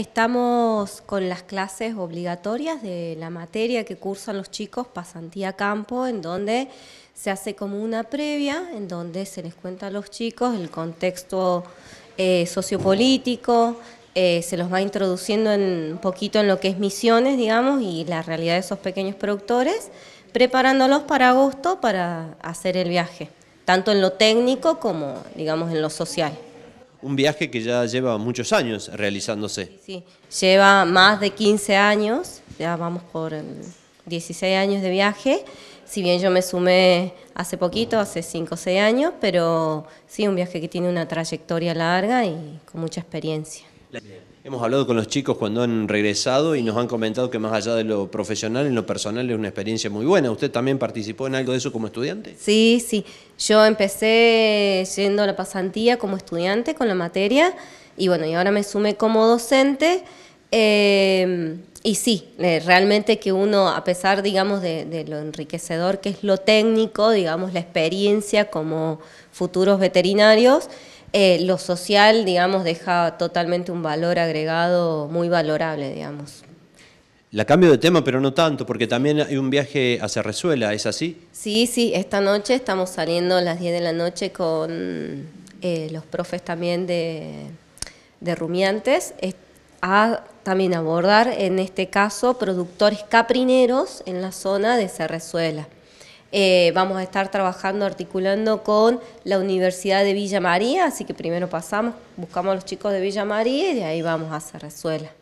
Estamos con las clases obligatorias de la materia que cursan los chicos, pasantía campo, en donde se hace como una previa, en donde se les cuenta a los chicos el contexto eh, sociopolítico, eh, se los va introduciendo en, un poquito en lo que es misiones, digamos, y la realidad de esos pequeños productores, preparándolos para agosto para hacer el viaje, tanto en lo técnico como, digamos, en lo social un viaje que ya lleva muchos años realizándose. Sí, lleva más de 15 años, ya vamos por 16 años de viaje, si bien yo me sumé hace poquito, hace 5 o 6 años, pero sí, un viaje que tiene una trayectoria larga y con mucha experiencia. Hemos hablado con los chicos cuando han regresado y nos han comentado que más allá de lo profesional, en lo personal es una experiencia muy buena. ¿Usted también participó en algo de eso como estudiante? Sí, sí. Yo empecé yendo a la pasantía como estudiante con la materia y bueno, y ahora me sumé como docente. Eh, y sí, eh, realmente que uno, a pesar, digamos, de, de, lo enriquecedor que es lo técnico, digamos, la experiencia como futuros veterinarios, eh, lo social, digamos, deja totalmente un valor agregado muy valorable, digamos. La cambio de tema, pero no tanto, porque también hay un viaje hacia Resuela, ¿es así? Sí, sí, esta noche estamos saliendo a las 10 de la noche con eh, los profes también de, de rumiantes, a también abordar, en este caso, productores caprineros en la zona de Cerrezuela. Eh, vamos a estar trabajando, articulando con la Universidad de Villa María, así que primero pasamos, buscamos a los chicos de Villa María y de ahí vamos a Cerrezuela.